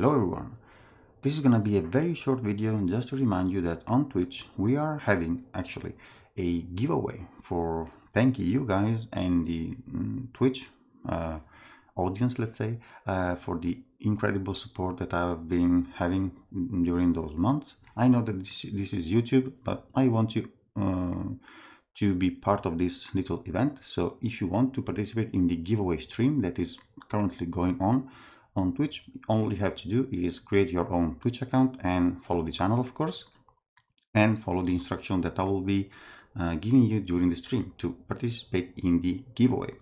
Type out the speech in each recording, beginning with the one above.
Hello everyone! This is gonna be a very short video and just to remind you that on Twitch we are having actually a giveaway for thank you guys and the mm, Twitch uh, audience let's say uh, for the incredible support that I've been having during those months. I know that this, this is YouTube but I want you uh, to be part of this little event so if you want to participate in the giveaway stream that is currently going on on Twitch, all you have to do is create your own Twitch account and follow the channel, of course, and follow the instruction that I will be uh, giving you during the stream to participate in the giveaway.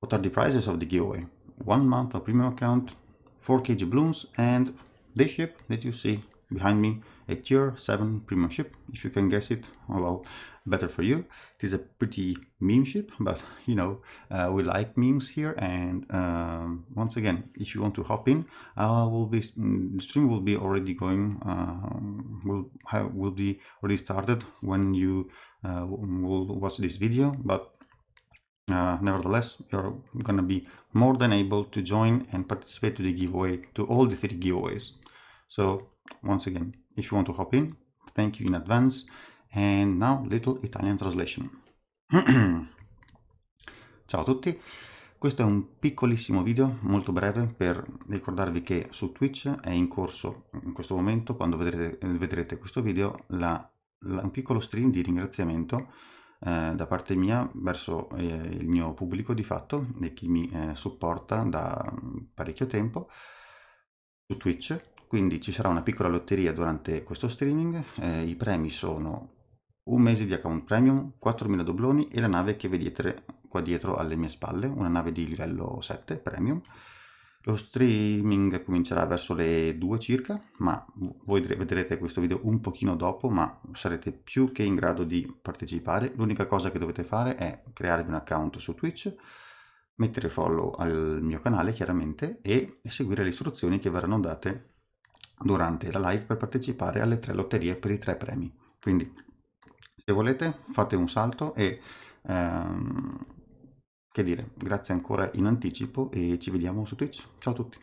What are the prizes of the giveaway? One month of premium account, 4 kg blooms, and this ship that you see behind me a tier 7 premium ship. If you can guess it, oh well, better for you. It is a pretty meme ship, but you know, uh, we like memes here. And um, once again, if you want to hop in, I uh, will be, mm, the stream will be already going, uh, um, will, have, will be already started when you uh, will watch this video. But uh, nevertheless, you're going to be more than able to join and participate to the giveaway, to all the three giveaways. So once again, if you want to hop in. Thank you in advance. And now little Italian translation. Ciao a tutti. Questo è un piccolissimo video, molto breve, per ricordarvi che su Twitch è in corso, in questo momento, quando vedrete, vedrete questo video, la, la, un piccolo stream di ringraziamento eh, da parte mia verso eh, il mio pubblico di fatto e chi mi eh, supporta da parecchio tempo su Twitch quindi ci sarà una piccola lotteria durante questo streaming, eh, i premi sono un mese di account premium, 4.000 dobloni e la nave che vedete qua dietro alle mie spalle, una nave di livello 7 premium. Lo streaming comincerà verso le 2 circa, ma voi vedrete questo video un pochino dopo, ma sarete più che in grado di partecipare. L'unica cosa che dovete fare è crearvi un account su Twitch, mettere follow al mio canale chiaramente e seguire le istruzioni che verranno date durante la live per partecipare alle tre lotterie per i tre premi. Quindi se volete fate un salto e ehm, che dire, grazie ancora in anticipo e ci vediamo su Twitch. Ciao a tutti!